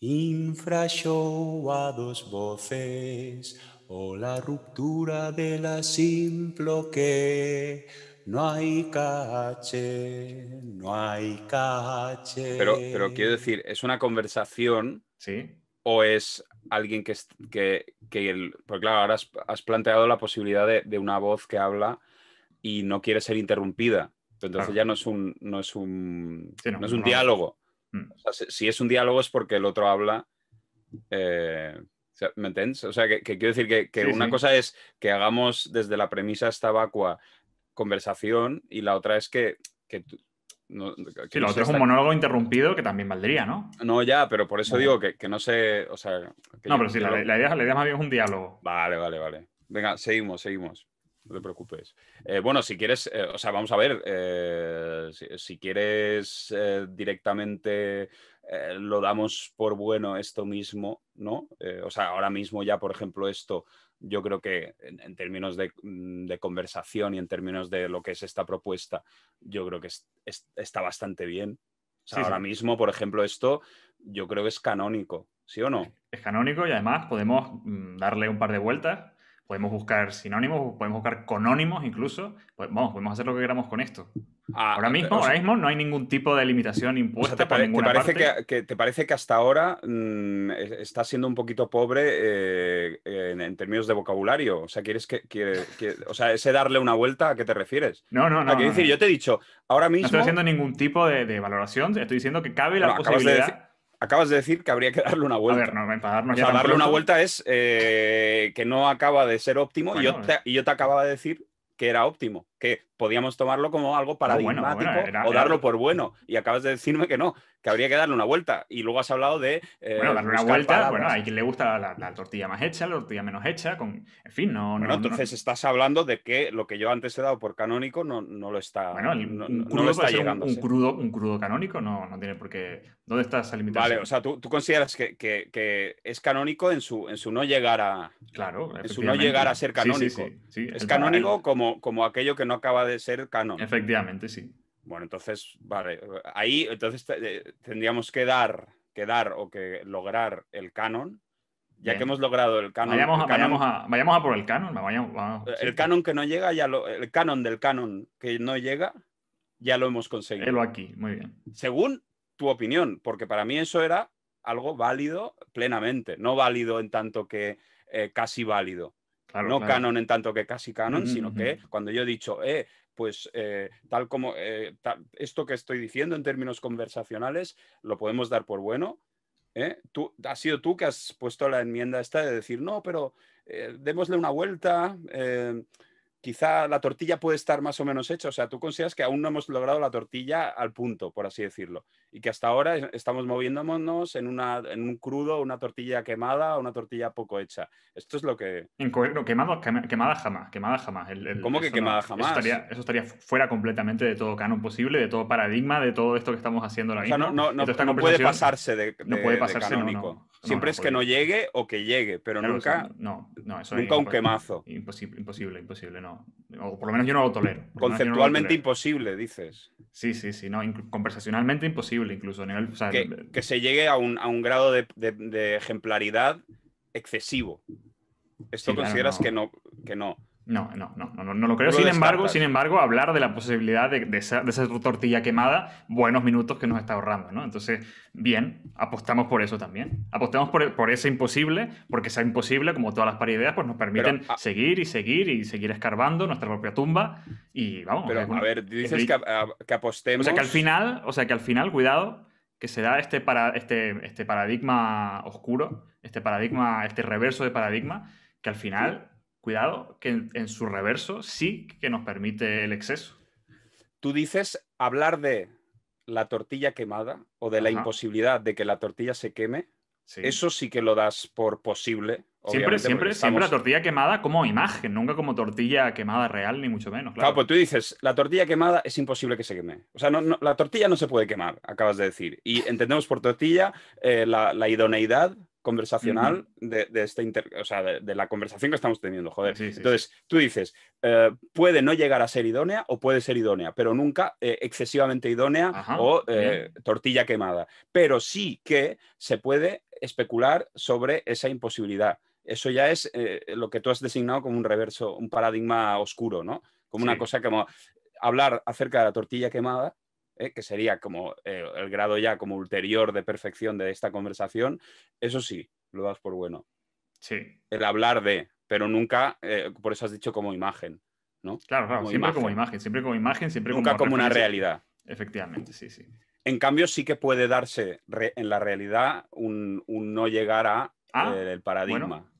Infrashow a dos voces o la ruptura de la simple que no hay cache, no hay cache. Pero, pero quiero decir, ¿es una conversación? Sí. ¿O es alguien que... que, que el, porque claro, ahora has, planteado la posibilidad de, una voz que habla y no quiere ser interrumpida. Entonces ya no es un, no es un, no, es un diálogo. Mm. si, es un diálogo es porque el otro habla. Eh, ¿Me entiendes? O sea, que, quiero decir que, una cosa es que hagamos desde la premisa esta vacua conversación y la otra es que, que no, lo otro es un monólogo interrumpido que también valdría, ¿no? No, ya, pero por eso digo que, no sé, o sea... no, pero sí, la, idea, la, idea, bien es un diálogo. Vale, vale, vale. Venga, seguimos, seguimos. No te preocupes. Eh, bueno, si quieres, eh, o sea, vamos a ver, eh, si, quieres directamente lo damos por bueno esto mismo, ¿no? o sea, ahora mismo ya, por ejemplo, esto, yo creo que en, términos mm, de, conversación y en términos de lo que es esta propuesta, yo creo que está bastante bien. ahora mismo, por ejemplo, esto yo creo que es canónico, ¿sí o no? Es canónico y además podemos mm, darle un par de vueltas podemos buscar sinónimos, podemos buscar conónimos incluso. Pues, vamos, podemos hacer lo que queramos con esto. Ah, ahora eh, mismo, ahora mismo no hay ningún tipo de limitación impuesta te, te parece Que, ¿Te parece que hasta ahora mm, estás está siendo un poquito pobre eh, en, términos de vocabulario? O sea, ¿quieres que, o sea, ese darle una vuelta, ¿a qué te refieres? No, no, no. no decir, yo te he dicho, ahora mismo... No estoy haciendo ningún tipo de, valoración, estoy diciendo que cabe la posibilidad acabas de decir que habría que darle una vuelta. para darle una vuelta es eh, que no acaba de ser óptimo y, yo te, eh. y yo te acababa de decir que era óptimo que podíamos tomarlo como algo paradigmático o darlo por bueno. Y acabas de decirme que no, que habría que darle una vuelta. Y luego has hablado de... Eh, bueno, darle una vuelta, bueno, hay quien le gusta la, tortilla más hecha, la tortilla menos hecha, con... En fin, no... entonces estás hablando de que lo que yo antes he dado por canónico no, no lo está... Bueno, lo está llegando. Un, crudo, un crudo canónico no, no tiene por qué... ¿Dónde estás esa limitación? Vale, o sea, tú, consideras que, es canónico en su, en su no llegar a... Claro, En su no llegar a ser canónico. Sí, es canónico como, como aquello que no acaba de ser canon. Efectivamente, sí. Bueno, entonces, vale, ahí entonces eh, tendríamos que dar, que dar o que lograr el canon, ya que hemos logrado el canon. Vayamos, a, por el canon. Eh, el canon que no llega, ya lo, el canon del canon que no llega, ya lo hemos conseguido. aquí, muy bien. Según tu opinión, porque para mí eso era algo válido plenamente, no válido en tanto que eh, casi válido no canon en tanto que casi canon, sino que cuando yo he dicho, eh, pues eh, tal como eh, esto que estoy diciendo en términos conversacionales, lo podemos dar por bueno. ¿eh? Tú, has sido tú que has puesto la enmienda esta de decir, no, pero eh, démosle una vuelta, quizá la tortilla puede estar más o menos hecha. O sea, tú consideras que aún no hemos logrado la tortilla al punto, por así decirlo, y que hasta ahora estamos moviéndonos en, una, en un crudo, una tortilla quemada, una tortilla poco hecha. Esto es lo que... No, quemado, quemada jamás, quemada jamás. ¿Cómo que quemada jamás? Eso estaría, fuera completamente de todo canon posible, de todo paradigma, de todo esto que estamos haciendo ahora mismo. O no, no, no, no, puede pasarse de, No puede pasarse, de Siempre es que no llegue o que llegue, pero nunca, no, un quemazo. Imposible, imposible, imposible, no. O por lo menos yo no lo tolero. Conceptualmente imposible, dices. Sí, sí, sí, no, conversacionalmente imposible, incluso nivel. que, se llegue a un, grado de, ejemplaridad excesivo. Esto consideras que no, que no. No, no, no, no, lo creo. sin embargo, sin embargo, hablar de la posibilidad de, de, esa, tortilla quemada, buenos minutos que nos está ahorrando, ¿no? Entonces, bien, apostamos por eso también. Apostamos por, por ese imposible, porque sea imposible, como todas las parideas, pues nos permiten ah, seguir y seguir y seguir escarbando nuestra propia tumba y vamos. Pero, a ver, dices que, apostemos... O sea, que al final, o sea, que al final, cuidado, que se da este, para, este, este paradigma oscuro, este paradigma, este reverso de paradigma, que al final cuidado, que en, su reverso sí que nos permite el exceso. Tú dices hablar de la tortilla quemada o de la imposibilidad de que la tortilla se queme. Eso sí que lo das por posible. Siempre, siempre, siempre la tortilla quemada como imagen, nunca como tortilla quemada real, ni mucho menos. Claro. pues tú dices, la tortilla quemada es imposible que se queme. O sea, la tortilla no se puede quemar, acabas de decir. Y entendemos por tortilla eh, la idoneidad conversacional de, este o sea, de, la conversación que estamos teniendo, joder. Entonces, tú dices, eh, puede no llegar a ser idónea o puede ser idónea, pero nunca eh, excesivamente idónea o eh, tortilla quemada. Pero sí que se puede especular sobre esa imposibilidad. Eso ya es lo que tú has designado como un reverso, un paradigma oscuro, ¿no? Como una cosa como hablar acerca de la tortilla quemada eh, que sería como eh, el grado ya como ulterior de perfección de esta conversación, eso sí, lo das por bueno. Sí. El hablar de, pero nunca, eh, por eso has dicho como imagen, ¿no? Claro, claro, siempre como imagen, siempre como imagen, siempre nunca como, una realidad. Efectivamente, sí, sí. En cambio, sí que puede darse en la realidad un, no llegar a ah, el paradigma.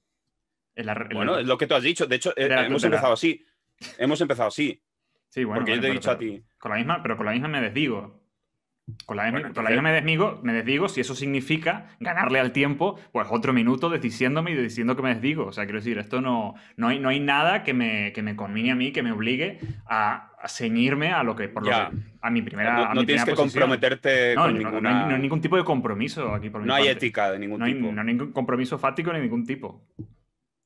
Bueno, es lo que tú has dicho. De hecho, hemos empezado así. Hemos empezado así. Sí, bueno. Porque yo te he dicho a ti. Con la misma, pero con la misma me desdigo. Con la, la misma me desdigo, me desdigo si eso significa ganarle al tiempo, pues otro minuto desdiciéndome y diciendo que me desdigo. O sea, quiero decir, esto no, no, hay, no hay nada que me, que me conmine a mí, que me obligue a, ceñirme a lo que, por a mi primera. No, no tienes que comprometerte no, con ninguna. Hay, ningún tipo de compromiso aquí por No hay ética de ningún tipo. no hay ningún compromiso fático ni ningún tipo.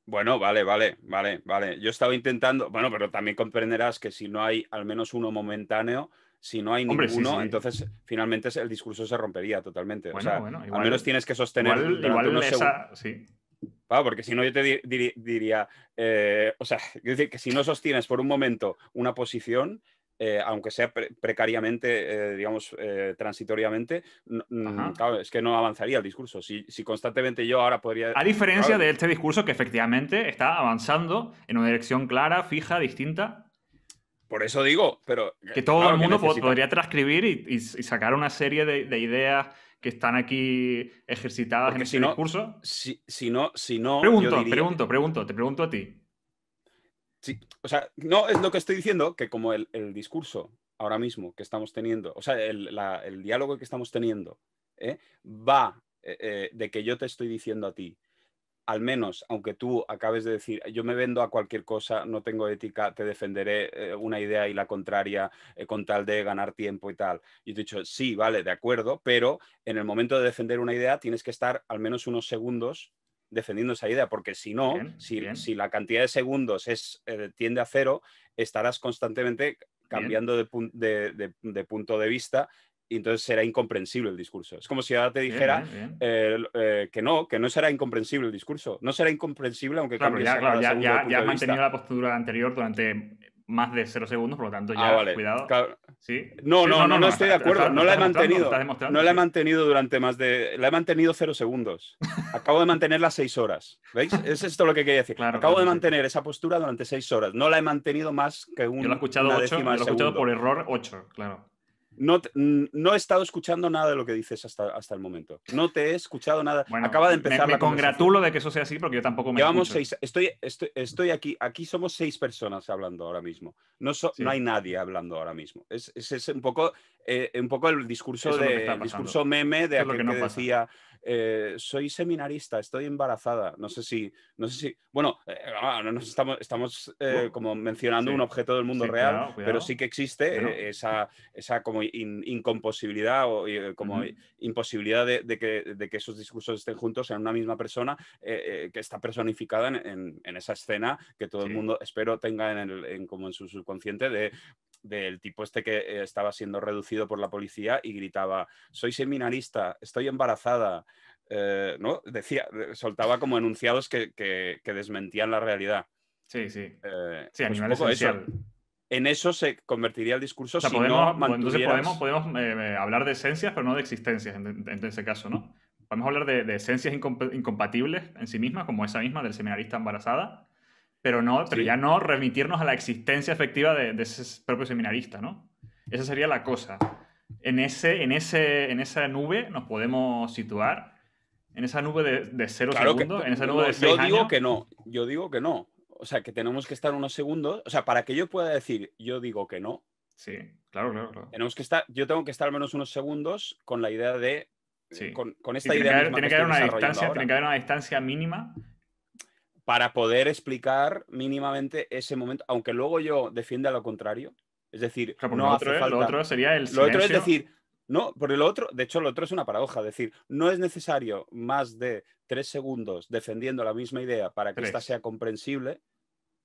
Bueno, vale, vale, vale, vale. Yo estaba intentando, bueno, pero también comprenderás que si no hay al menos uno momentáneo, si no hay ninguno, entonces finalmente el discurso se rompería totalmente. o sea, al menos tienes que sostener igual, esa, ah, porque si no yo te diría, eh, o sea, decir que si no sostienes por un momento una posición, eh, aunque sea precariamente, eh, digamos, eh, transitoriamente, claro, es que no avanzaría el discurso. Si, constantemente yo ahora podría... A diferencia de este discurso que efectivamente está avanzando en una dirección clara, fija, distinta. Por eso digo, pero... Que todo el mundo podría transcribir y, sacar una serie de, ideas que están aquí ejercitadas en este si discurso. Si, no, no... Pregunto, pregunto, pregunto, te pregunto a ti. Sí, o sea, no es lo que estoy diciendo, que como el, discurso ahora mismo que estamos teniendo, o sea, el, diálogo que estamos teniendo ¿eh? va eh, eh, de que yo te estoy diciendo a ti, al menos, aunque tú acabes de decir, yo me vendo a cualquier cosa, no tengo ética, te defenderé una idea y la contraria con tal de ganar tiempo y tal. Y te he dicho, sí, vale, de acuerdo, pero en el momento de defender una idea tienes que estar al menos unos segundos defendiendo esa idea, porque si no, si, la cantidad de segundos es, eh, tiende a cero, estarás constantemente cambiando de, punto de vista y entonces será incomprensible el discurso. Es como si ahora te dijera eh, eh, que no, que no será incomprensible el discurso. No será incomprensible aunque claro, Ya, has mantenido la postura anterior durante más de 0 segundos, por lo tanto ah, ya, cuidado. No, no, no, estoy de acuerdo. no la he mantenido. No la he mantenido durante más de... La he mantenido 0 segundos. Acabo de mantenerla 6 horas. ¿Veis? Es esto lo que quería decir. Acabo de mantener esa postura durante 6 horas. No la he mantenido más que un, yo he escuchado lo he escuchado por error 8, claro. No, he estado escuchando nada de lo que dices hasta, hasta el momento. No te he escuchado nada. Acaba de empezar. Me, me congratulo de que eso sea así porque yo tampoco me. Llevamos Estoy, estoy, aquí. Aquí somos seis personas hablando ahora mismo. No, no hay nadie hablando ahora mismo. Es, es, un, poco, eh, un poco el discurso, de, discurso meme de aquel que, no eh, soy seminarista, estoy embarazada, no sé si, no sé si, bueno, eh, ah, no nos estamos, estamos eh, como mencionando un objeto del mundo real, pero sí que existe esa, esa como incomposibilidad o como imposibilidad de, que, esos discursos estén juntos en una misma persona que está personificada en, esa escena que todo el mundo, espero, tenga como en su subconsciente de del tipo este que eh, estaba siendo reducido por la policía y gritaba, soy seminarista, estoy embarazada, eh, ¿no? Decía, eh, soltaba como enunciados que, desmentían la realidad. Sí, sí. Pues en eso se convertiría el discurso podemos, Entonces podemos, hablar de esencias, pero no de existencias en, ese caso, ¿no? Podemos hablar de, esencias incompatibles en sí mismas, como esa misma del seminarista embarazada, pero no, pero ya no remitirnos a la existencia efectiva de, ese propio seminarista, ¿no? Esa sería la cosa. En, ese, en, ese, en esa nube nos podemos situar, en esa nube de, cero segundos, en esa nube de seis Yo digo que no, yo digo que no. O sea, que tenemos que estar unos segundos, o sea, para que yo pueda decir, yo digo que no. Sí, claro, claro, claro. Tenemos que estar, yo tengo que estar al menos unos segundos con la idea de, sí. con, esta idea. que misma que una distancia, tiene que haber una distancia mínima para poder explicar mínimamente ese momento, aunque luego yo defienda lo contrario. Es decir, no lo otro, sería el Lo otro es decir, no, por el otro, de hecho, lo otro es una paradoja. Es decir, no es necesario más de tres segundos defendiendo la misma idea para que ésta sea comprensible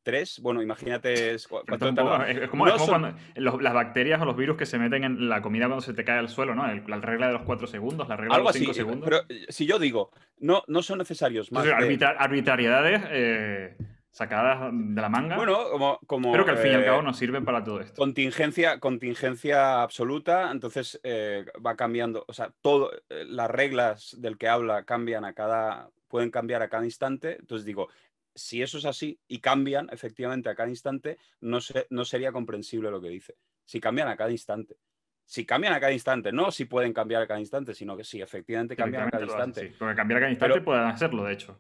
tres, bueno, imagínate Es como, cuando las bacterias o los virus que se meten en la comida cuando se te cae al suelo, ¿no? la regla de los cuatro segundos, la regla de los cinco segundos. Pero eh, si yo digo, no, no son necesarios más. arbitrariedades eh, sacadas de la manga. Bueno, como, como. Pero que al fin y al eh, cabo nos sirven para todo esto. Contingencia, contingencia absoluta, entonces va cambiando. O sea, todo, las reglas del que habla cambian a cada pueden cambiar a cada instante. Entonces digo, si eso es así y cambian efectivamente a cada instante, no, no sería comprensible lo que dice. Si cambian a cada instante. Si cambian a cada instante, no si pueden cambiar a cada instante, sino que si efectivamente cambian a cada instante. cambiar a cada instante hacerlo, de hecho.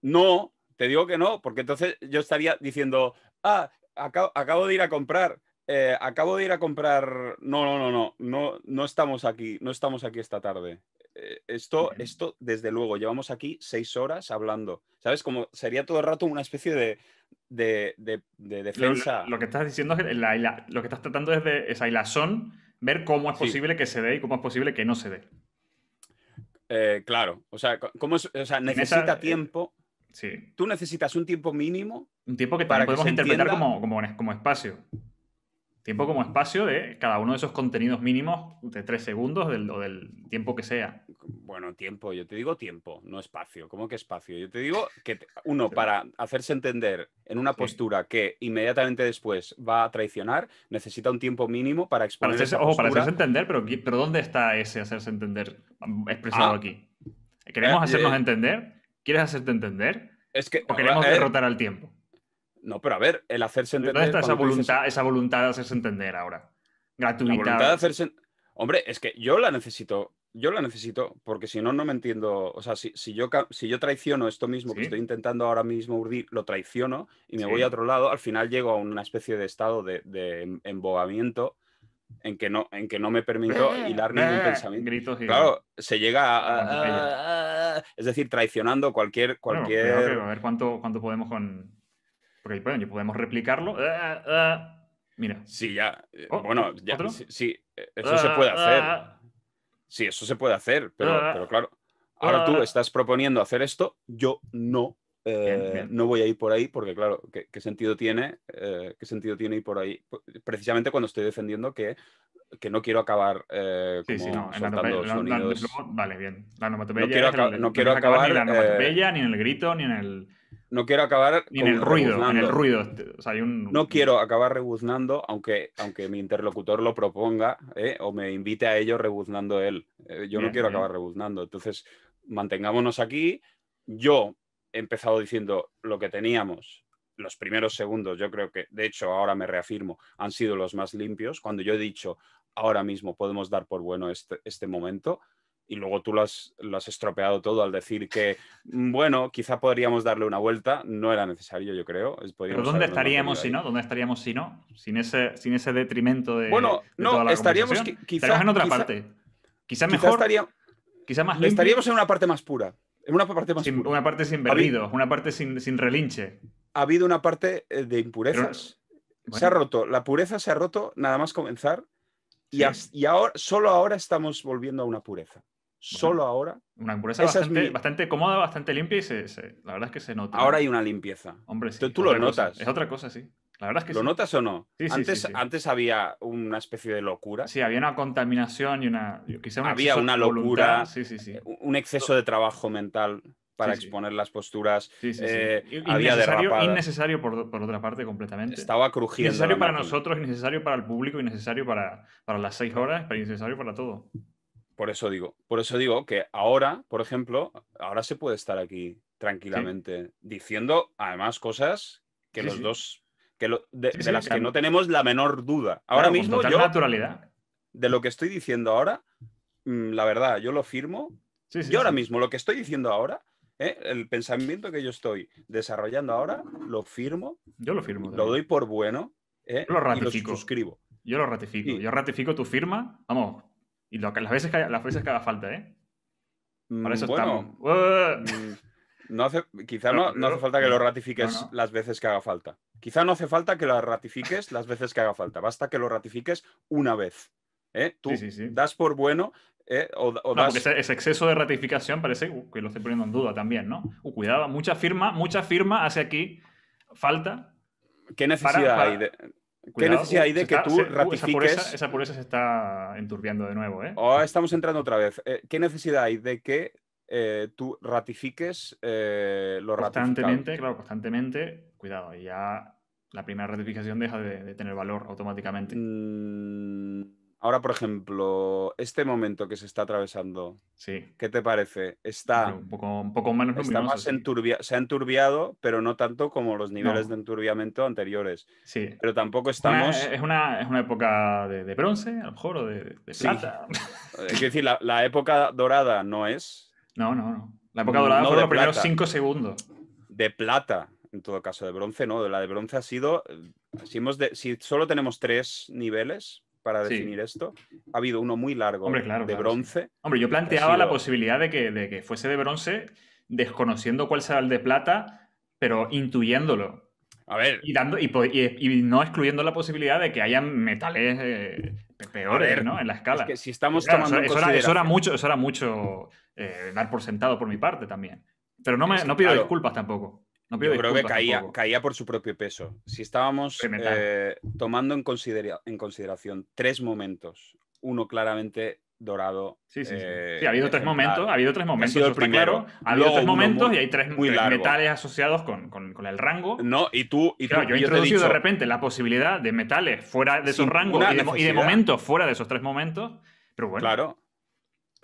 No, te digo que no, porque entonces yo estaría diciendo, ah, acabo, de ir a comprar, eh, acabo de ir a comprar. No, no, no, no, no, no estamos aquí, no estamos aquí esta tarde. Eh, esto, esto, desde luego, llevamos aquí seis horas hablando. ¿Sabes? Como sería todo el rato una especie de, de, defensa. Lo, que estás diciendo es la, lo que estás tratando es de esa hilazón, ver cómo es posible que se dé y cómo es posible que no se dé. Eh, claro, o sea, necesita eh, tiempo. sí. Tú necesitas un tiempo mínimo. Un tiempo que para podemos interpretar como, como, como espacio. Tiempo como espacio de cada uno de esos contenidos mínimos de tres segundos o del tiempo que sea. Bueno, tiempo, yo te digo tiempo, no espacio. ¿Cómo que espacio? Yo te digo que uno, para hacerse entender en una postura que inmediatamente después va a traicionar, necesita un tiempo mínimo para exponer. Para ojo, para hacerse entender, pero, pero ¿dónde está ese hacerse entender expresado ah. aquí? ¿Queremos eh, hacernos eh. entender? ¿Quieres hacerte entender? Es que, ¿O queremos derrotar al tiempo? No, pero a ver, el hacerse entender. ¿Dónde está esa voluntad, esa voluntad de hacerse entender ahora? Gratuita. hacerse. Hombre, es que yo la necesito. Yo la necesito, porque si no, no me entiendo. O sea, si, yo, si yo traiciono esto mismo que estoy intentando ahora mismo urdir, lo traiciono y me voy a otro lado, al final llego a una especie de estado de, em, embobamiento en que no, en que no me permito eh, hilar ningún eh, pensamiento. Claro, se llega a, Es decir, traicionando cualquier. cualquier... A ver cuánto podemos con, porque, bueno, podemos replicarlo. Ah, ah. mira. Sí, ya. Eh, oh, bueno, ya, sí, eso se ah, puede hacer. Sí, eso se puede hacer, pero, claro. Ahora tú estás proponiendo hacer esto, yo no eh, no voy a ir por ahí porque, claro, ¿qué, sentido tiene, eh, ¿qué sentido tiene ir por ahí? Precisamente cuando estoy defendiendo que, que no quiero acabar sí, sí, no. la, sonidos. vale, bien. La no quiero, no quiero acabar... Ni la onomatopeya, ni en el grito, ni en el no quiero acabar. En el ruido, el este, ruido. No quiero acabar rebuznando, aunque, aunque mi interlocutor lo proponga ¿eh? o me invite a ello rebuznando él. Eh, yo no quiero acabar rebuznando. Entonces, mantengámonos aquí. Yo he empezado diciendo lo que teníamos. Los primeros segundos, yo creo que, de hecho, ahora me reafirmo, han sido los más limpios. Cuando yo he dicho, ahora mismo podemos dar por bueno este, este momento, y luego tú lo has, estropeado todo al decir que, mm, bueno, quizá podríamos darle una vuelta, no era necesario, yo creo. Pero ¿dónde estaríamos si no? ¿Dónde estaríamos si no? Sin ese, sin ese detrimento de. Bueno, no, estaríamos quizás en otra parte. Quizá mejor. Quizá, más Estaríamos en una parte más pura. En una parte sin, pura. Una parte sin una parte sin, sin, relinche. Ha habido una parte eh, de impurezas. Se ha roto. La pureza se ha roto nada más comenzar. Y, y ahora, solo ahora estamos volviendo a una pureza solo ahora. Una empresa bastante, cómoda, bastante limpia y se, la verdad es que se nota. Ahora hay una limpieza. Hombre, sí, tú, lo notas. Es otra cosa, sí. La verdad es que ¿Lo notas o no? antes, antes había una especie de locura. Sí, había una contaminación y una. un había una locura, eh, un exceso de trabajo mental para exponer las posturas. Eh, había Innecesario por, por, otra parte completamente. Estaba crujiendo. Innecesario para nosotros, necesario para el público, innecesario para, para las seis horas, pero innecesario para todo. Por eso digo, por eso digo que ahora, por ejemplo, ahora se puede estar aquí tranquilamente diciendo además cosas que los dos, que de, las que no tenemos la menor duda. Ahora mismo yo, naturalidad. de lo que estoy diciendo ahora, mm, la verdad, yo lo firmo. yo ahora mismo lo que estoy diciendo ahora, ¿eh? el pensamiento que yo estoy desarrollando ahora, lo firmo. Yo lo firmo. Lo doy por bueno. ¿eh? lo ratifico. Y lo suscribo. Yo lo ratifico. Yo ratifico tu firma. Vamos, y las, veces que, las veces que haga falta, ¿eh? Mm, eso bueno, mm, No quizá no, hace falta que lo ratifiques las veces que haga falta. Quizá no hace falta que lo ratifiques las veces que haga falta. Basta que lo ratifiques una vez. ¿eh? Tú das por bueno. ¿eh? O, ese, exceso de ratificación parece que lo estoy poniendo en duda también, ¿no? cuidado, mucha firma, mucha firma hace aquí falta. ¿Qué necesidad hay? De... ¿Qué necesidad hay de que tú uh, ratifiques? Esa pureza, se está enturbiando de nuevo, ¿eh? oh, estamos entrando otra vez. Eh, ¿Qué necesidad hay de que eh, tú ratifiques eh, lo Constantemente, claro, constantemente. Cuidado, ya la primera ratificación deja de, tener valor automáticamente. Mm. Ahora, por ejemplo, este momento que se está atravesando, sí. ¿qué te parece? Está un poco, menos está más se ha enturbiado, pero no tanto como los niveles de enturbiamiento anteriores. Sí. Pero tampoco estamos. es, una, época de, bronce, a lo mejor, o de, plata. es eh, decir, la, época dorada no es. No, no, no. La época dorada no, los primeros cinco segundos. De plata, en todo caso, de bronce no. De la de bronce ha sido. Eh, si solo tenemos tres niveles para definir esto. Ha habido uno muy largo de bronce. Hombre, yo planteaba la posibilidad de que, fuese de bronce, desconociendo cuál será el de plata, pero intuyéndolo. A ver. Y, dando, y, no excluyendo la posibilidad de que hayan metales eh, peores, ¿no? En la escala. que si estamos tomando eso, era, mucho, eso era mucho eh, dar por sentado por mi parte también. Pero no, me, pido disculpas tampoco. Yo creo que caía, caía por su propio peso. Si estábamos eh, tomando en, consideración tres momentos, uno claramente dorado. Sí, sí, eh, ha habido tres momentos, ha habido tres momentos. Ha sido el primero. Ha habido tres momentos y hay tres, metales asociados con, con, el rango. No, y tú. Y claro, yo he introducido de repente la posibilidad de metales fuera de su rango y de, y de, momentos fuera de esos tres momentos. Pero bueno. Claro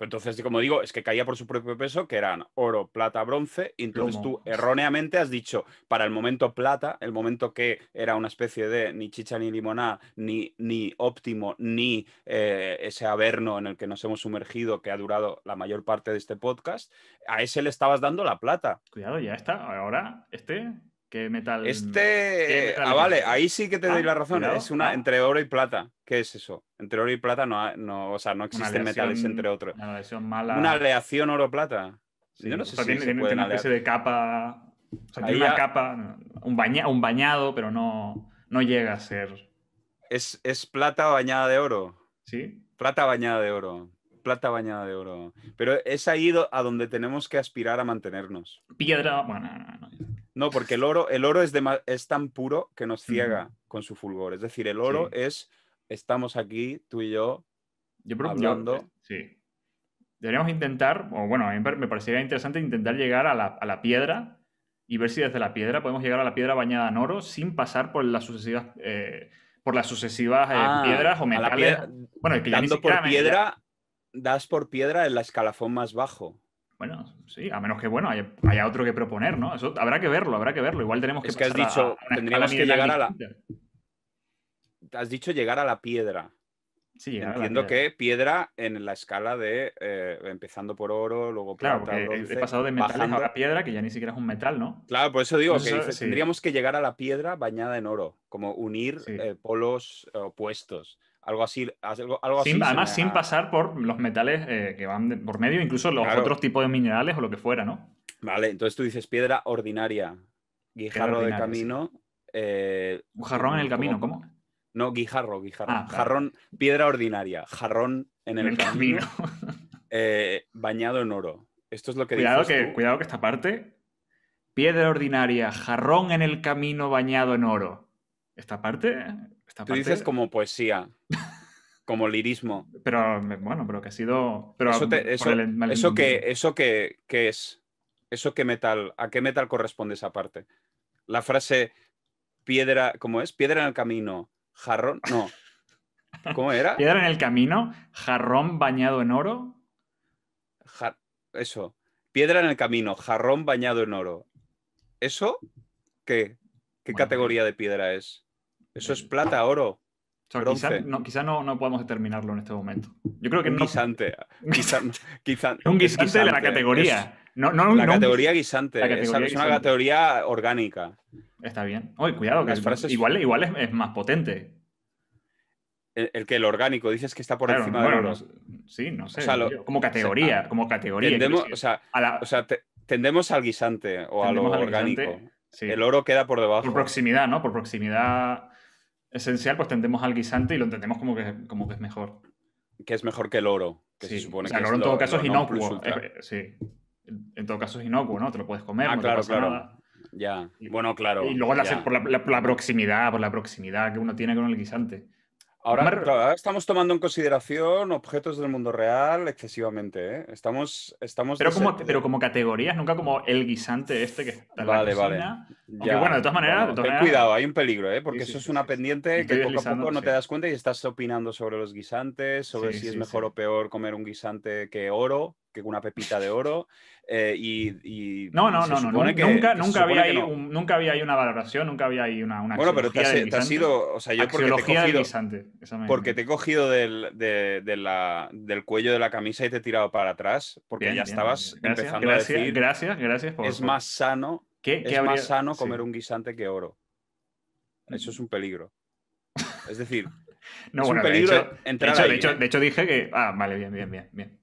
entonces, como digo, es que caía por su propio peso, que eran oro, plata, bronce. Y entonces tú erróneamente has dicho para el momento plata, el momento que era una especie de ni chicha ni limoná, ni, ni óptimo, ni eh, ese averno en el que nos hemos sumergido que ha durado la mayor parte de este podcast, a ese le estabas dando la plata. Cuidado, ya está. Ahora, este ¿Qué metal? Este. ah, vale, ahí sí que te ah, doy la razón. es una entre oro y plata. ¿Qué es eso? Entre oro y plata no, no no existen metales entre otros. Una, mala... una aleación oro-plata. Yo no sé o sea, tiene, tiene, una especie de capa. O sea, tiene una capa, un, baña, un bañado, pero no, no llega a ser. Es, es plata bañada de oro. Sí. Plata bañada de oro plata bañada de oro. Pero es ahí a donde tenemos que aspirar a mantenernos. Piedra, bueno, no, porque el oro, el oro es, es tan puro que nos ciega con su fulgor. Es decir, el oro es, estamos aquí, tú y yo, yo eh, sí. Deberíamos intentar, o bueno, a mí me parecería interesante intentar llegar a la, piedra y ver si desde la piedra podemos llegar a la piedra bañada en oro sin pasar por las sucesivas... Eh, por las sucesivas eh, ah, piedras o metales. Piedra, bueno, el por piedra, das por piedra el escalafón más bajo. Bueno, sí, a menos que bueno, haya, otro que proponer, ¿no? Eso habrá que verlo, habrá que verlo. Igual tenemos que. Es que has dicho, tendríamos que llegar a la. Has dicho llegar a la piedra. Sí, Entiendo que piedra en la escala de eh, empezando por oro, luego Claro, porque he pasado de metal a piedra, que ya ni siquiera es un metal, ¿no? Claro, por eso digo pues que tendríamos que llegar a la piedra bañada en oro, como unir eh, polos opuestos algo así. Algo, además, sin pasar por los metales eh, que van por medio, incluso los otros tipos de minerales o lo que fuera, ¿no? Vale, entonces tú dices piedra ordinaria, guijarro de camino. Eh, Un jarrón en el camino, ¿cómo? No, guijarro, guijarro. Ah, jarrón, piedra ordinaria, jarrón en el, camino. Eh, bañado en oro. Esto es lo que cuidado dices que Cuidado que esta parte. Piedra ordinaria, jarrón en el camino bañado en oro. Esta parte Tú dices como poesía, como lirismo. Pero bueno, pero que ha sido. eso, qué que, eso que, es. Eso qué metal, ¿a qué metal corresponde esa parte? La frase piedra, ¿cómo es? Piedra en el camino, jarrón, no. ¿Cómo era? piedra en el camino, jarrón bañado en oro. Eso. Piedra en el camino, jarrón bañado en oro. ¿Eso? ¿Qué? ¿Qué categoría de piedra es? Eso es plata, oro. quizás no, quizá no, podemos determinarlo en este momento. Yo creo que un no. Guisante. un guisante, de la categoría. No, no, la categoría guisante. es una categoría orgánica. Está bien. Oye, cuidado, que es, igual, igual es, más potente. El, que el orgánico, dices que está por encima de Sí, no sé. como categoría, como categoría. Tendemos, o sea, tendemos al guisante o a lo orgánico. El oro queda por debajo. Por proximidad, ¿no? Por proximidad esencial, pues tendemos al guisante y lo entendemos como que, como es mejor. Que es mejor que el oro. Que se supone el oro en todo caso es inocuo. sí. En todo caso es inocuo, ¿no? Te lo puedes comer, ah, claro, claro. Ya. Y, bueno, claro. Y luego por la, proximidad, por la proximidad que uno tiene con el guisante. Ahora, estamos tomando en consideración objetos del mundo real excesivamente. ¿eh? Estamos, estamos pero, como, pero como categorías, nunca como el guisante este que está en vale, la cocina. Vale. Aunque, bueno, de todas maneras. ten cuidado, hay un peligro, ¿eh? porque eso es una pendiente que poco a poco no te das cuenta y estás opinando sobre los guisantes, sobre si es mejor o peor comer un guisante que oro que una pepita de oro. Eh, y, no, no, no, no. Que, nunca, nunca, había ahí nunca había una valoración, nunca había ahí una. una bueno, pero te, has, ha sido. O sea, yo porque te he cogido. porque te he cogido del, del cuello de la camisa y te he tirado para atrás, porque ya estabas empezando gracias, a decir. Gracias, gracias Es más sano. es más sano comer un guisante que oro. Eso es un peligro. Es decir, es un peligro entrar de hecho, ¿eh? de hecho dije que. Ah, vale, bien, bien, bien. bien.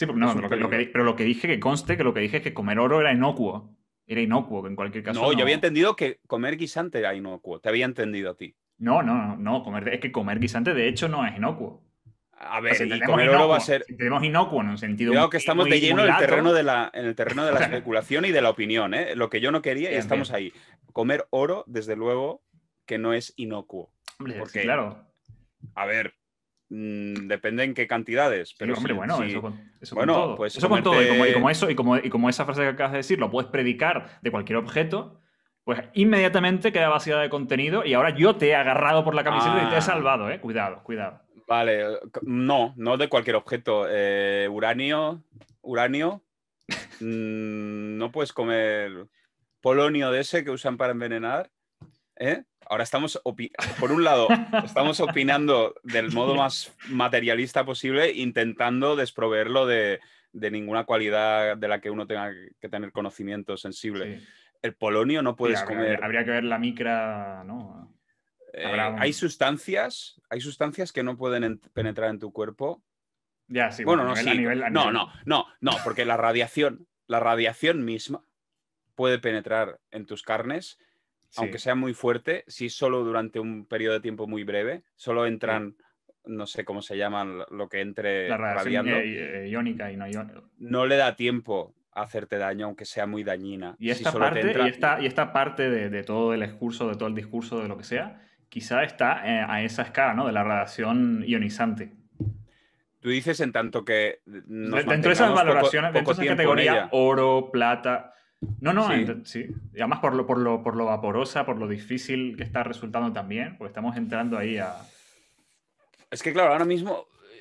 Sí, pero, no, lo que, dije que conste, que lo que dije es que comer oro era inocuo. Era inocuo, que en cualquier caso. No, yo había entendido que comer guisante era inocuo. Te había entendido a ti. No, no, no, comer, es que comer guisante de hecho no es inocuo. A ver, y comer oro va a ser. tenemos inocuo en un sentido. Creo que estamos de lleno en el, terreno de la, el terreno de la especulación y de la opinión, ¿eh? Lo que yo no quería y estamos ahí. Comer oro, desde luego, que no es inocuo. Hombre, porque, claro. A ver, Mm, depende en qué cantidades. Pero hombre, bueno, pues eso con, todo. eso todo. Y como, eso, y como, esa frase que acabas de decir, lo puedes predicar de cualquier objeto, pues inmediatamente queda vacía de contenido y ahora yo te he agarrado por la camiseta y te he ah. salvado, ¿eh? Cuidado, cuidado. Vale, no, no de cualquier objeto. Eh, uranio, uranio, mm, no puedes comer polonio de ese que usan para envenenar. ¿Eh? ahora estamos, por un lado, estamos opinando del modo más materialista posible, intentando desproveerlo de, ninguna cualidad de la que uno tenga que tener conocimiento sensible. El polonio no puedes comer. Habría que ver la micra, ¿no? Eh, hay sustancias, hay sustancias que no pueden penetrar en tu cuerpo. Ya, sí. Bueno, no, no, no, no, no, porque la radiación, la radiación misma puede penetrar en tus carnes aunque sea muy fuerte, si solo durante un periodo de tiempo muy breve, solo entran, no sé cómo se llaman, lo que entre la radiación eh, iónica y no iónica. No le da tiempo a hacerte daño, aunque sea muy dañina. Y esta, parte, y esta, parte de, todo el discurso, de todo el discurso, de lo que sea, quizá está eh, a esa escala, ¿no? De la radiación ionizante. Tú dices en tanto que. dentro de esas valoraciones, dentro de esa categoría, oro, plata. No, no, sí. Y además por lo, por, lo, por lo vaporosa, por lo difícil que está resultando también, porque estamos entrando ahí a... Es que claro, ahora mismo... Eh,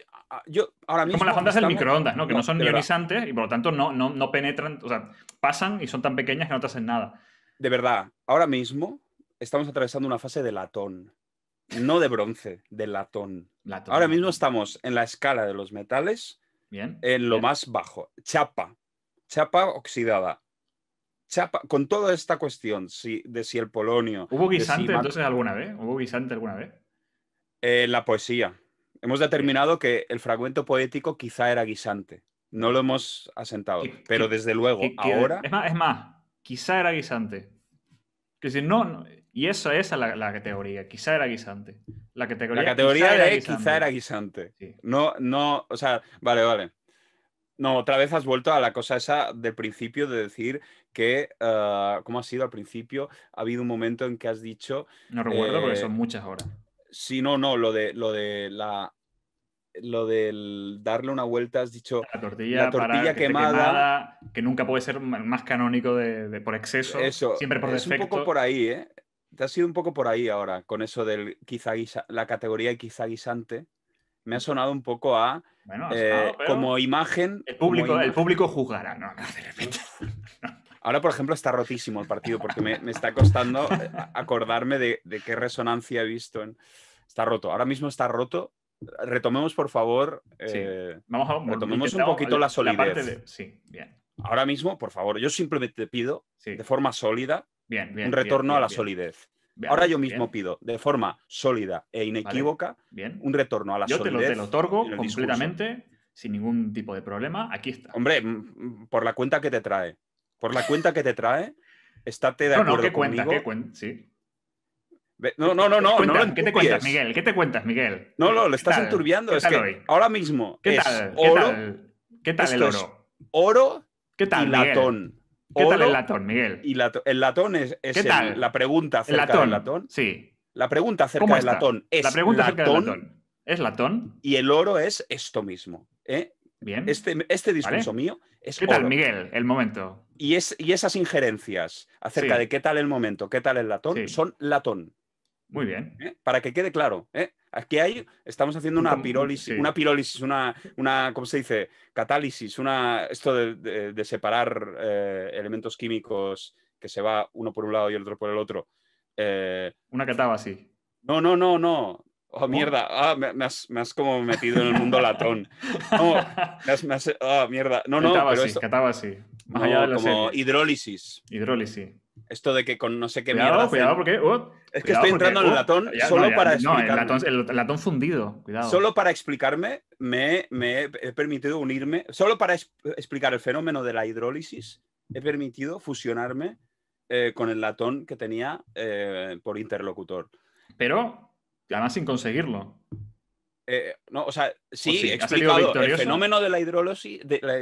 yo, ahora mismo como las ondas del microondas, ¿no? Que no, son ionizantes y por lo tanto no, penetran, o sea, pasan y son tan pequeñas que no te hacen nada. De verdad, ahora mismo estamos atravesando una fase de latón. No de bronce, de latón. Ahora mismo estamos en la escala de los metales, bien, en lo más bajo. Chapa, chapa oxidada con toda esta cuestión si, de si el polonio. ¿Hubo guisante entonces alguna vez? ¿Hubo guisante alguna vez? Eh, la poesía. Hemos determinado que el fragmento poético quizá era guisante. No lo hemos asentado. pero desde luego, ahora. Es más, quizá era guisante. Que si no, y eso, esa es la, categoría, quizá era guisante. La categoría, la categoría quizá era, guisante. No, no, o sea, vale, vale. No, otra vez has vuelto a la cosa esa del principio de decir que, ah, ¿cómo ha sido al principio? Ha habido un momento en que has dicho... No recuerdo porque son eh, muchas horas. Sí, no, no, lo de, lo de la... Lo del darle una vuelta, has dicho la tortilla, la tortilla quemada, que nunca puede ser más canónico de, por exceso, eso, siempre por es Un poco por ahí, ¿eh? Te has ido un poco por ahí ahora con eso del quizá la categoría de quizá guisante me ha sonado un poco a eh, como imagen. El público, El público jugará, ¿no? Ahora, por ejemplo, está rotísimo el partido porque me, está costando eh, acordarme de, qué resonancia he visto. En... Está roto. Ahora mismo está roto. Retomemos, por favor. Eh, Vamos a retomemos un poquito la, solidez. Sí, bien. Ahora mismo, por favor, yo simplemente te pido de forma sólida un retorno a la solidez. Ahora yo mismo pido de forma sólida e inequívoca un retorno a la yo Yo te lo, te lo otorgo completamente, sin ningún tipo de problema. Aquí está. Hombre, mm, mm, por la cuenta que te trae. Por la cuenta que te trae, estate de acuerdo no, ¿qué conmigo. No, no, no, no. ¿Qué, te cuentas, Miguel? ¿Qué te cuentas, Miguel? No, no, lo estás enturbiando. Es que ahora mismo ¿Qué es tal? oro. ¿Qué tal, el oro? oro ¿Qué tal, y latón. ¿Qué tal el latón, Miguel? Y el latón es, la pregunta acerca del latón. Sí. La pregunta acerca del latón es la pregunta latón, Es latón. Y el oro es esto mismo. ¿eh? Bien. Este, este discurso mío es. ¿Qué tal, Miguel? El momento. Y, esas injerencias acerca de qué tal el momento, qué tal el latón, son latón. Muy bien. ¿Eh? Para que quede claro, ¿eh? Aquí hay, estamos haciendo una pirólisis, una pirólisis, una, una, ¿cómo se dice? Catálisis, una, esto de, separar eh, elementos químicos que se va uno por un lado y el otro por el otro. Eh, una catábasis. No, no, no, no. Oh, mierda, ah, me, has, como metido en el mundo latón. No, ah, No, no, catábasis, como hidrólisis. Hidrólisis. Esto de que con no sé qué mierda. Cuidado, porque. Oh, es que estoy entrando en el latón solo para explicarme. el latón, fundido. Solo para explicarme, me, he permitido unirme. Solo para explicar el fenómeno de la hidrólisis, he permitido fusionarme eh, con el latón que tenía eh, por interlocutor. Pero, además sin conseguirlo. Eh, no, o sea, sí, pues explicado el fenómeno de la hidrólisis, de la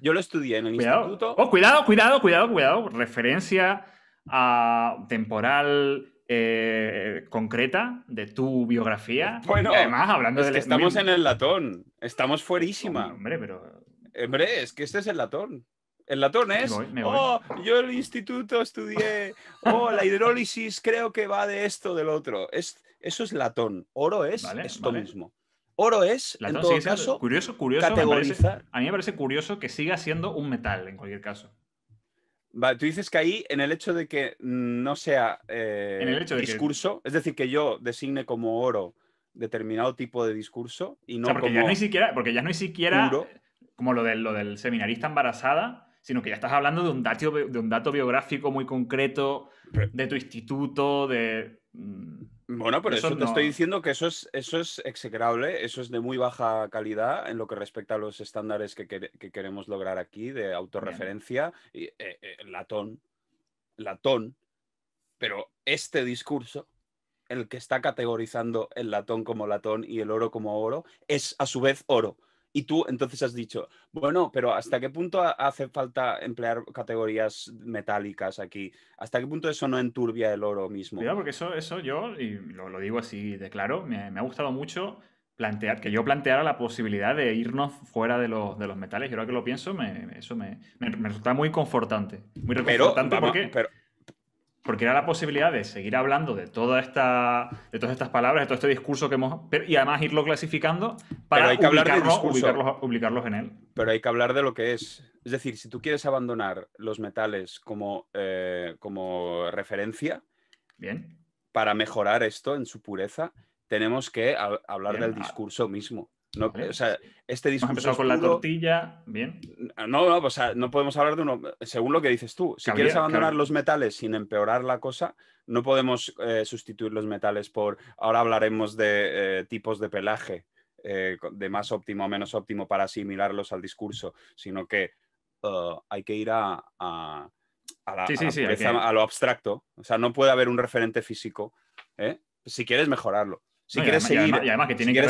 yo lo estudié en el instituto. Oh, cuidado, cuidado, cuidado, cuidado. Referencia a temporal eh, concreta de tu biografía. Bueno, además hablando es estamos en el latón, estamos fuerísima. hombre, pero hombre, es que este es el latón. El latón es, oh, yo el instituto estudié, oh, la hidrólisis creo que va de esto, del otro. Es, eso es latón. Oro es esto mismo. Oro es, en todo curioso, curioso, a mí me parece curioso que siga siendo un metal, en cualquier caso. tú dices que ahí, en el hecho de que no sea eh, discurso, es decir, que yo designe como oro determinado tipo de discurso y no porque ya no siquiera porque ya no hay siquiera como lo del, lo del seminarista embarazada sino que ya estás hablando de un dato, de un dato biográfico muy concreto, de tu instituto, de... Mm, bueno, por eso, te estoy diciendo que eso es, eso es execrable, eso es de muy baja calidad en lo que respecta a los estándares que, queremos lograr aquí de autorreferencia, y, eh, eh, latón, latón, pero este discurso, el que está categorizando el latón como latón y el oro como oro, es a su vez oro. Y tú entonces has dicho, bueno, pero ¿hasta qué punto hace falta emplear categorías metálicas aquí? ¿Hasta qué punto eso no enturbia el oro mismo? Cuidado, porque eso, eso yo, y lo, digo así de claro, me, ha gustado mucho plantear, que yo planteara la posibilidad de irnos fuera de los, de los metales. Y ahora que lo pienso, eso me, resulta muy confortante. Muy reconfortante porque porque era la posibilidad de seguir hablando de, toda esta, de todas estas palabras, de todo este discurso que hemos... y además irlo clasificando para hay que en él. Pero hay que hablar de lo que es. Es decir, si tú quieres abandonar los metales como, eh, como referencia, Bien. para mejorar esto en su pureza, tenemos que hablar del discurso mismo. No, sea, este con la tortilla, bien. No, no, o sea, no podemos hablar de uno, según lo que dices tú. Si quieres abandonar los metales sin empeorar la cosa, no podemos eh, sustituir los metales por, ahora hablaremos de eh, tipos de pelaje, eh, de más óptimo o menos óptimo para asimilarlos al discurso, sino que hay que ir a, a lo abstracto. O sea, no puede haber un referente físico si quieres mejorarlo. Si quieres seguir. además, que tiene que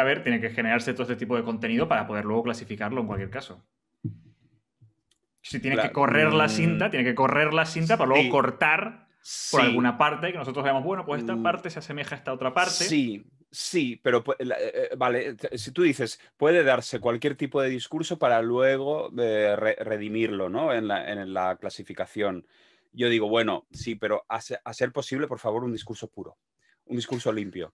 haber, que tiene que generarse todo este tipo de contenido para poder luego clasificarlo en cualquier caso. Si tiene que correr la mm. cinta, tiene que correr la cinta para luego cortar por alguna parte que nosotros veamos, bueno, pues esta mm. parte se asemeja a esta otra parte. Sí, sí, pero eh, eh, vale, si tú dices, puede darse cualquier tipo de discurso para luego eh, redimirlo, ¿no? En la, clasificación. Yo digo, bueno, sí, pero a ser posible, por favor, un discurso puro, un discurso limpio.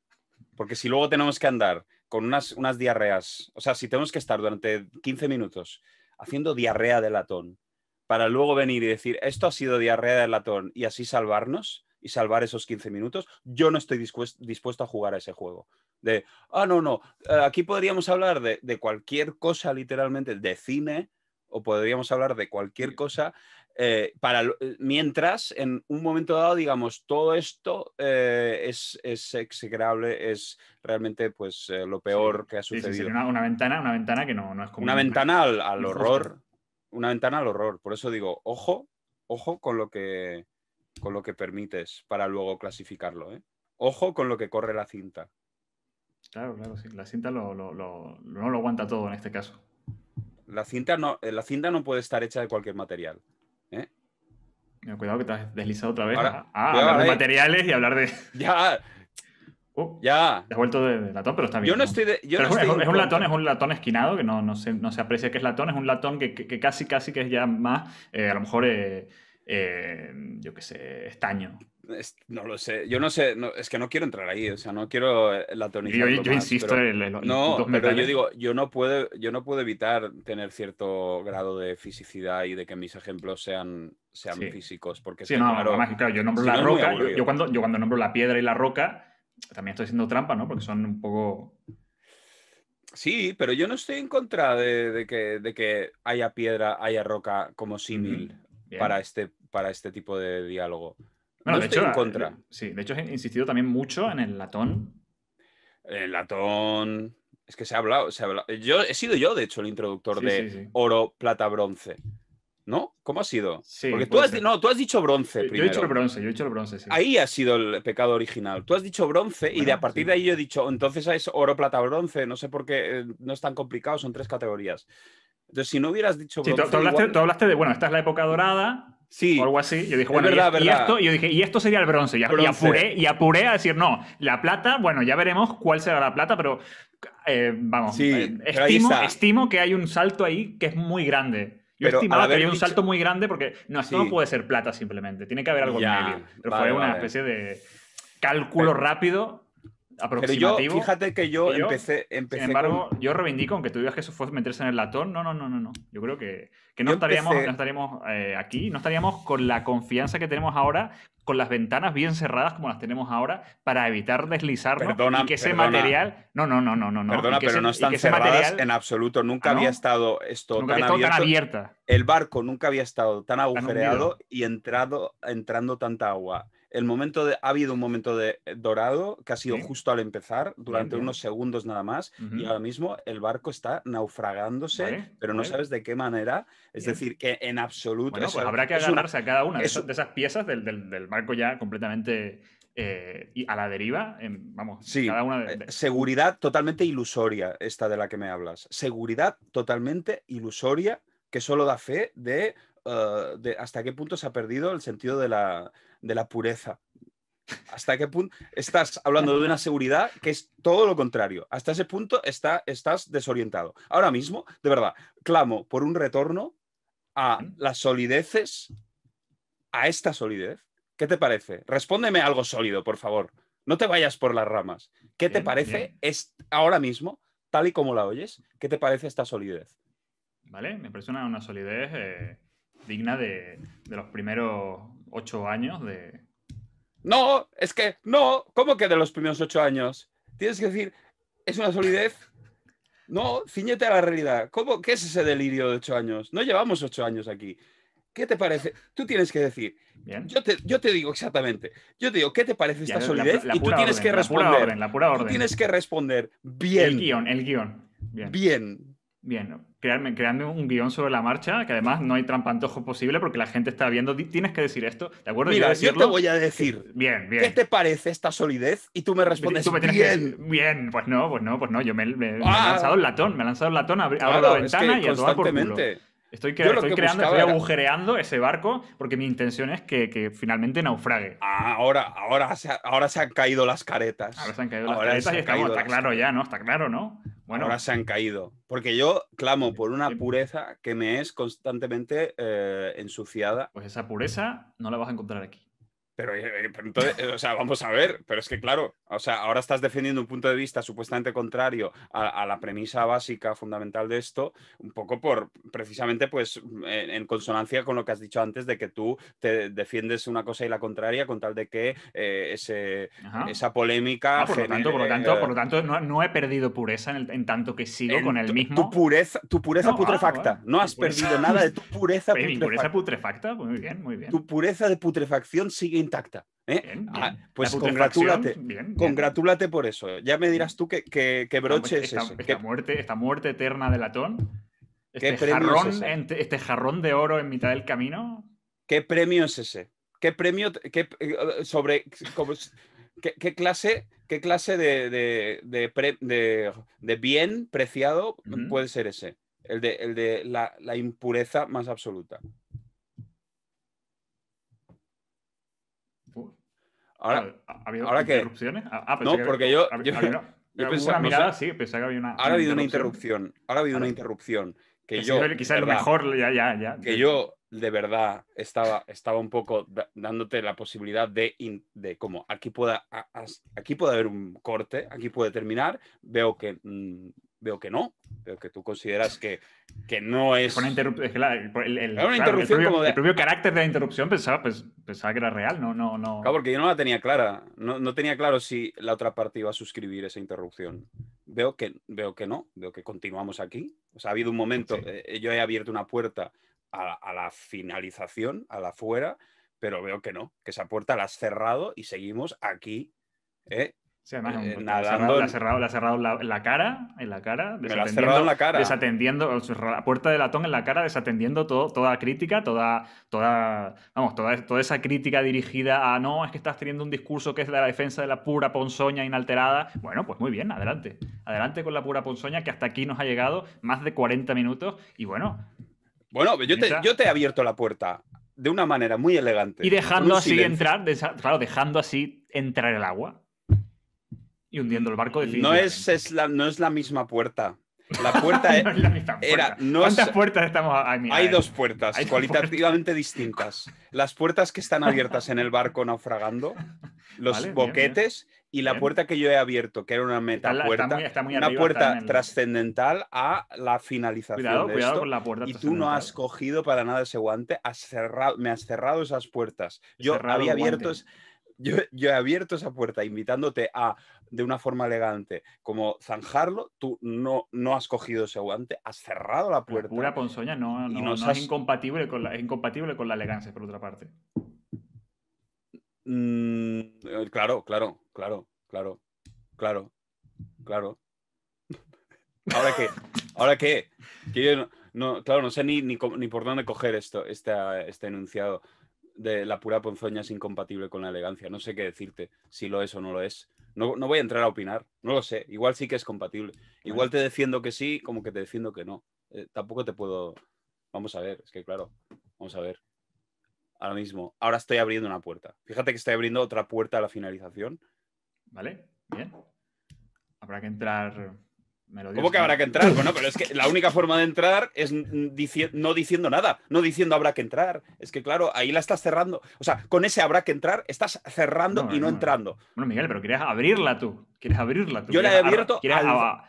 Porque si luego tenemos que andar con unas, unas diarreas, o sea, si tenemos que estar durante 15 minutos haciendo diarrea de latón para luego venir y decir, esto ha sido diarrea de latón y así salvarnos y salvar esos 15 minutos, yo no estoy dispuesto, a jugar a ese juego. De, ah, no, no, eh, aquí podríamos hablar de, de cualquier cosa literalmente, de cine, o podríamos hablar de cualquier cosa eh, para, eh, mientras, en un momento dado, digamos, todo esto eh, es, es, execrable, es realmente pues, lo peor que ha sucedido. una, ventana, una ventana que no, es como. Una ventana al, horror, una ventana al horror. Por eso digo, ojo, ojo con lo que, con lo que permites para luego clasificarlo. Ojo con lo que corre la cinta. Claro, claro, sí. La cinta no lo aguanta todo en este caso. La cinta, no, la cinta no puede estar hecha de cualquier material. Cuidado que te has deslizado otra vez a, hablar de eh. materiales y hablar de. Ya. Oh, ya. Te has vuelto de, latón, pero está bien. Yo no, estoy. es, un latón, es un latón esquinado, que no, no, se, aprecia que es latón, es un latón que, casi, casi que es ya más, eh, a lo mejor, eh, eh, yo qué sé, estaño. No lo sé, yo no sé, es que no quiero entrar ahí, o sea, no quiero eh, la Yo, yo, insisto en, el, pero yo digo, yo no, puedo, yo no puedo evitar tener cierto grado de fisicidad y de que mis ejemplos sean, sean físicos, porque sí, no, claro, claro, yo nombro la roca, yo, cuando, yo cuando nombro la piedra y la roca, también estoy haciendo trampa, ¿no? Porque son un poco... Sí, pero yo no estoy en contra de, que, de que, haya piedra, haya roca como símil para este, para este tipo de diálogo. de hecho, ah, eh, Sí, de hecho he insistido también mucho en el latón. El latón. Es que se ha hablado. Yo he sido yo, de hecho, el introductor de oro, plata, bronce. ¿No? ¿Cómo ha sido? Porque tú has, no, tú has dicho bronce primero. Yo he dicho bronce, yo he dicho bronce, Ahí ha sido el pecado original. Tú has dicho bronce y de a partir de ahí yo he dicho, entonces es oro, plata, bronce. No sé por qué, eh, no es tan complicado, son tres categorías. Entonces, si no hubieras dicho... Sí, tú, hablaste, de, bueno, esta es la época dorada. O algo así. Yo dije, bueno, y, esto, sería el bronce. Y, apuré, a decir, no, la plata, bueno, ya veremos cuál será la plata, pero eh, vamos, eh, estimo, que hay un salto ahí que es muy grande. Yo estimaba que había un salto muy grande porque no, esto no puede ser plata simplemente, tiene que haber algo en medio. Pero fue una especie de cálculo rápido pero yo, fíjate que yo, empecé, Sin embargo, yo reivindico, aunque tú digas que eso fue meterse en el latón, no, no, no, no. no. Yo creo que, que no, estaríamos, eh, aquí, no estaríamos con la confianza que tenemos ahora, con las ventanas bien cerradas como las tenemos ahora, para evitar deslizarnos y que ese material. No, no, no, no, no. Perdona, pero no están cerradas en absoluto. Nunca ah, había estado esto tan, abierto. abierta. El barco nunca había estado tan agujereado y entrado, entrando tanta agua el momento de, ha habido un momento de eh, dorado que ha sido justo al empezar, durante unos segundos nada más, y ahora mismo el barco está naufragándose, pero no sabes de qué manera. Es decir, que en absoluto. Pues habrá que agarrarse a cada una de, esas, piezas del, barco ya completamente eh, a la deriva, vamos, sí, eh, Seguridad totalmente ilusoria, esta de la que me hablas. Seguridad totalmente ilusoria que solo da fe de eh, de hasta qué punto se ha perdido el sentido de la, pureza. ¿Hasta qué punto estás hablando de una seguridad que es todo lo contrario? Hasta ese punto está, estás desorientado. Ahora mismo, de verdad, clamo por un retorno a las solideces, a esta solidez. ¿Qué te parece? Respóndeme algo sólido, por favor. No te vayas por las ramas. ¿Qué te parece es, ahora mismo, tal y como la oyes, qué te parece esta solidez? Vale, me impresiona una, solidez eh, digna de, los primeros ocho años de... No, es que no, ¿cómo que de los primeros ocho años? Tienes que decir, es una solidez. No, ciñete a la realidad. ¿Cómo, ¿Qué es ese delirio de ocho años? No llevamos ocho años aquí. ¿Qué te parece? Tú tienes que decir. Yo, te, yo te digo exactamente. Yo te digo, ¿qué te parece esta solidez? y tú tienes que responder. Tú tienes que responder bien. El guión, el guión. Bien. bien. Bien, crearme, crearme un guión sobre la marcha, que además no hay trampantojo posible porque la gente está viendo, tienes que decir esto, ¿de acuerdo? Mira, yo, decirlo? yo te voy a decir, bien, eh, bien. ¿qué te parece esta solidez? Y tú me respondes, bien. pues no, pues no, pues no, yo me, he ah. lanzado el latón, me he lanzado el latón, abro la ventana y a tomar por culo. Estoy, creando, estoy agujereando ese barco porque mi intención es que, finalmente naufrague. Ah, ahora, ahora, se han caído las caretas. Ahora se han caído las caretas y está, está claro ya, ¿no? Está claro, ¿no? Bueno. Ahora se han caído. Porque yo clamo por una pureza que me es constantemente eh, ensuciada. Pues esa pureza no la vas a encontrar aquí. Eh, eh, pero, entonces, eh, o sea, vamos a ver, pero es que claro, o sea, ahora estás defendiendo un punto de vista supuestamente contrario a, la premisa básica fundamental de esto, un poco por precisamente pues en, consonancia con lo que has dicho antes de que tú te defiendes una cosa y la contraria con tal de que ese, esa polémica. Ah, por, lo tanto, por, lo tanto, por lo tanto, no, he perdido pureza en, tanto que sigo con el mismo. Tu pureza, tu pureza ah, putrefacta. no has perdido nada de tu pureza putrefacta. pureza putrefacta, muy bien, muy bien. Tu pureza de putrefacción sigue intacta. ¿eh? Ah, pues congratúlate, por eso. Ya me dirás tú qué, broche es ese. Esta, muerte, eterna de latón. Este, este, jarrón, de oro en mitad del camino. ¿Qué premio es ese? ¿Qué premio eh, sobre qué, clase, qué clase de, bien preciado puede ser ese? El de, la impureza más absoluta. Ahora, ¿Ha habido interrupciones? Ah, no, porque yo, Ahora ha habido una interrupción. Ahora ha habido una interrupción. Que, yo. Quizás mejor, ya, ya, ya. Que yo, de verdad, estaba, estaba un poco dándote la posibilidad de, de como aquí pueda, aquí puede haber un corte, aquí puede terminar. Veo que. Mm, veo que no, veo que tú consideras que, que no es... Una el, propio, carácter de la interrupción pensaba, pues, pensaba que era real, no, no, no... Claro, porque yo no la tenía clara, no, tenía claro si la otra parte iba a suscribir esa interrupción. Veo que, veo que no, veo que continuamos aquí. O ha habido un momento, eh, yo he abierto una puerta a, la finalización, a la fuera, pero veo que no, que esa puerta la has cerrado y seguimos aquí ¿Eh? le ha cerrado, la, cara, en la cara, desatendiendo, la la puerta de latón en la cara, desatendiendo toda toda crítica, toda, toda, vamos, toda, toda esa crítica dirigida a no, es que estás teniendo un discurso que es de la defensa de la pura ponzoña inalterada. Bueno, pues muy bien, adelante, adelante con la pura ponzoña que hasta aquí nos ha llegado más de 40 minutos y bueno. Bueno, yo te, yo te he abierto la puerta de una manera muy elegante. Y dejando así entrar, claro, dejando así entrar el agua y hundiendo el barco. No es, es la, no es la misma puerta. La puerta, e- es ¿Cuántas puertas estamos eh, Hay dos puertas, cualitativamente distintas. Las puertas que están abiertas en el barco naufragando, los boquetes, y la puerta que yo he abierto, que era una metapuerta. puerta una puerta trascendental a la finalización. de esto, Y tú no has cogido para nada ese guante, has cerrado, me has cerrado esas puertas. Yo había yo, he abierto esa puerta invitándote a de una forma elegante como zanjarlo, tú no, no has cogido ese guante, has cerrado la puerta. La pura ponzoña no, no, es, incompatible con la, incompatible con la elegancia, por otra parte. Mm, eh, claro, claro, claro, claro, claro, claro. ¿Ahora qué? ¿Ahora qué? no, claro, no sé ni, ni, ni, por dónde coger esto, este, este enunciado de la pura ponzoña es incompatible con la elegancia. No sé qué decirte, si lo es o no lo es. No, voy a entrar a opinar, no lo sé. Igual sí que es compatible. Igual te defiendo que sí, como que te defiendo que no. Eh, tampoco te puedo. Vamos a ver, es que claro, vamos a ver. Ahora mismo, ahora estoy abriendo una puerta. Fíjate que estoy abriendo otra puerta a la finalización. Vale, bien. Habrá que entrar ¿Cómo que habrá que entrar? Bueno, pero es que la única forma de entrar es no diciendo nada, no diciendo habrá que entrar. Es que claro, ahí la estás cerrando. O sea, con ese habrá que entrar, estás cerrando y no, entrando. Bueno, Miguel, pero quieres abrirla tú. Quieres abrirla tú. Yo la he abierto. Quieres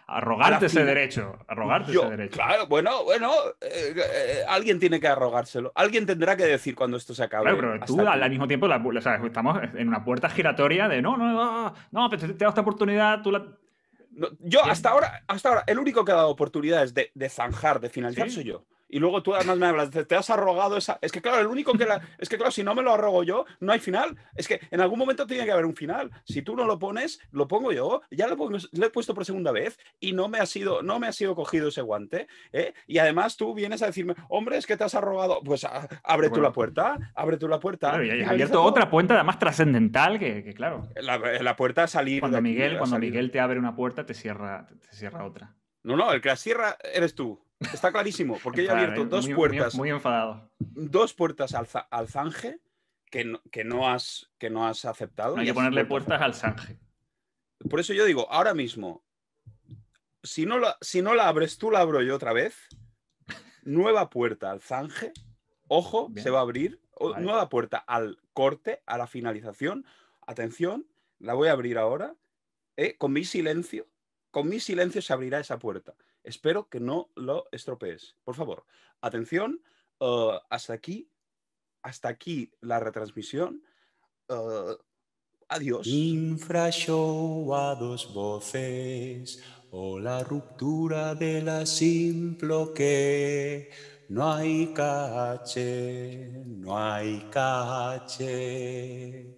arrogarte ese derecho. Arrogarte ese derecho. Claro, bueno, bueno. Eh, eh, alguien tiene que arrogárselo. Alguien tendrá que decir cuando esto se acabe. Claro, pero tú al, mismo tiempo, estamos en una puerta giratoria de no, no, no, no, pero te, te da esta oportunidad, tú la yo hasta ahora, hasta ahora, el único que ha dado oportunidades de, de zanjar, de finalizar, soy yo. Y luego tú además me hablas, te has arrogado esa. Es que claro, el único que la. Es que claro, si no me lo arrogo yo, no hay final. Es que en algún momento tiene que haber un final. Si tú no lo pones, lo pongo yo. Ya lo, he puesto por segunda vez y no me ha sido, no me ha sido cogido ese guante. ¿eh? Y además tú vienes a decirme, hombre, es que te has arrogado. Pues abre tú la puerta, abre tú la puerta. y has abierto otra puerta, además trascendental, que, claro. La, puerta ha salir. Cuando Miguel, cuando Miguel te abre una puerta, te cierra, te cierra otra. No, no, el que la cierra eres tú. Está clarísimo, porque ella ha abierto ¿eh? dos puertas. Muy, enfadado. Dos puertas al, al Zanje que no, has, que no has aceptado. hay que ponerle puertas al Zanje. Por eso yo digo, ahora mismo, si no, la, si no la abres tú, la abro yo otra vez. Nueva puerta al Zanje. Ojo, se va a abrir. Nueva puerta al corte, a la finalización. Atención, la voy a abrir ahora. Eh, con mi silencio, con mi silencio se abrirá esa puerta. Espero que no lo estropees. Por favor, atención, eh, hasta aquí, hasta aquí la retransmisión. Uh, adiós. Infrashow a dos voces o la ruptura de la simple que no hay cache, no hay cache.